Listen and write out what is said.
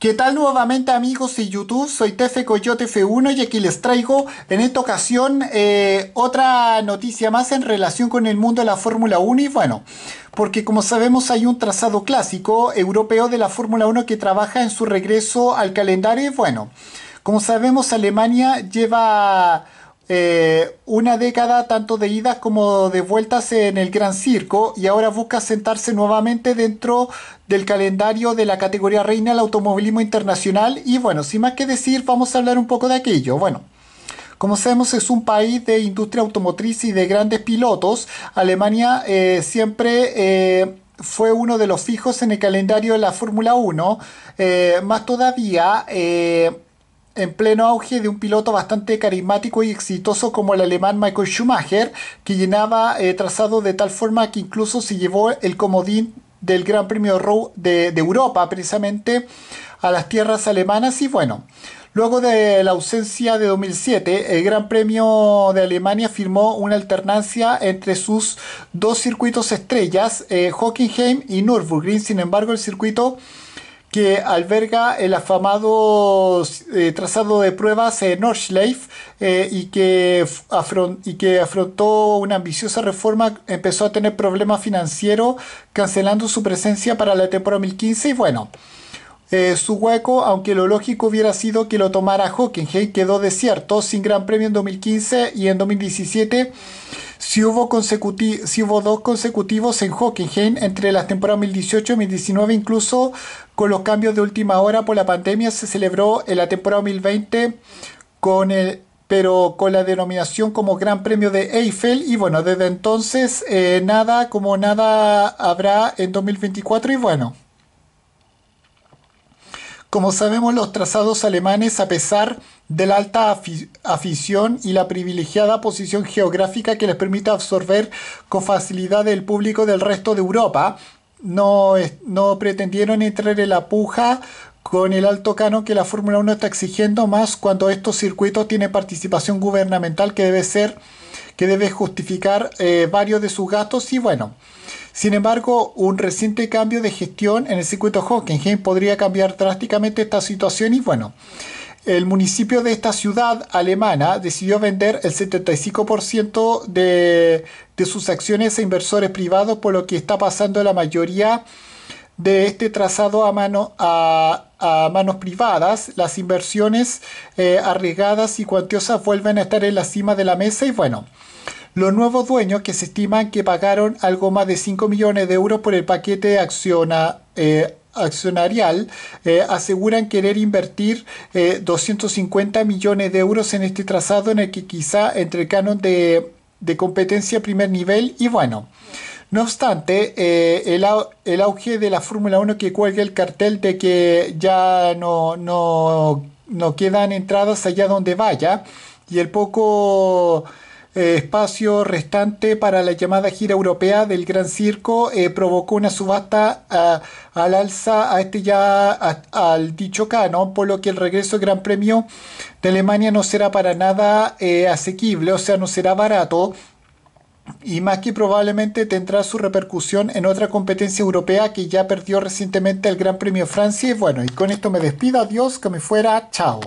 ¿Qué tal nuevamente amigos de YouTube? Soy Tefe Coyote F1 y aquí les traigo en esta ocasión eh, otra noticia más en relación con el mundo de la Fórmula 1 y bueno, porque como sabemos hay un trazado clásico europeo de la Fórmula 1 que trabaja en su regreso al calendario y bueno, como sabemos Alemania lleva eh, una década tanto de idas como de vueltas en el Gran Circo y ahora busca sentarse nuevamente dentro del calendario de la categoría reina del automovilismo internacional y bueno, sin más que decir, vamos a hablar un poco de aquello. Bueno. Como sabemos es un país de industria automotriz y de grandes pilotos. Alemania eh, siempre eh, fue uno de los fijos en el calendario de la Fórmula 1. más todavía, en pleno auge de un piloto bastante carismático y exitoso como el alemán Michael Schumacher, que llenaba eh, trazado de tal forma que incluso se llevó el comodín del Gran Premio de, Europa, precisamente a las tierras alemanas. Y bueno, Luego de la ausencia de 2007, el Gran Premio de Alemania firmó una alternancia entre sus dos circuitos estrellas, eh, Hockenheim y Nürburgring. Sin embargo, el circuito que alberga el afamado eh, trazado de pruebas en Nordschleife eh, y, que y que afrontó una ambiciosa reforma, empezó a tener problemas financieros, cancelando su presencia para la temporada 2015 y bueno. Eh, su hueco, aunque lo lógico hubiera sido que lo tomara Hockenheim, quedó desierto, sin Gran Premio en 2015 y en 2017 si hubo, si hubo dos consecutivos en Hockenheim entre las temporadas 2018 y 2019, incluso con los cambios de última hora por la pandemia, se celebró en la temporada 2020 con el, pero con la denominación como Gran Premio de Eiffel. Y bueno, desde entonces eh, nada como nada habrá en 2024 y bueno. Como sabemos, los trazados alemanes, a pesar de la alta afición y la privilegiada posición geográfica que les permite absorber con facilidad el público del resto de Europa, no, pretendieron entrar en la puja con el alto cano que la Fórmula 1 está exigiendo más cuando estos circuitos tienen participación gubernamental que debe ser que debe justificar eh, varios de sus gastos y bueno sin embargo, un reciente cambio de gestión en el circuito Hockenheim podría cambiar drásticamente esta situación y bueno, el municipio de esta ciudad alemana decidió vender el 75% de, de sus acciones a inversores privados, por lo que está pasando la mayoría de este trazado a, a, manos privadas, las inversiones eh, arriesgadas y cuantiosas vuelven a estar en la cima de la mesa y bueno, los nuevos dueños que se estiman que pagaron algo más de 5 millones de euros por el paquete eh, accionarial eh, aseguran querer invertir 250 eh, millones de euros en este trazado en el que quizá entre el canon de, de competencia primer nivel y bueno. No obstante, el, auge de la Fórmula 1 que cuelga el cartel de que ya no, no quedan entradas allá donde vaya y el poco eh, espacio restante para la llamada gira europea del Gran Circo eh, provocó una subasta al alza a este ya al dicho canon, por lo que el regreso del Gran Premio de Alemania no será para nada eh, asequible, o sea, no será barato y más que probablemente tendrá su repercusión en otra competencia europea que ya perdió recientemente el Gran Premio Francia. Y bueno, y con esto me despido, adiós, que me fuera, chao.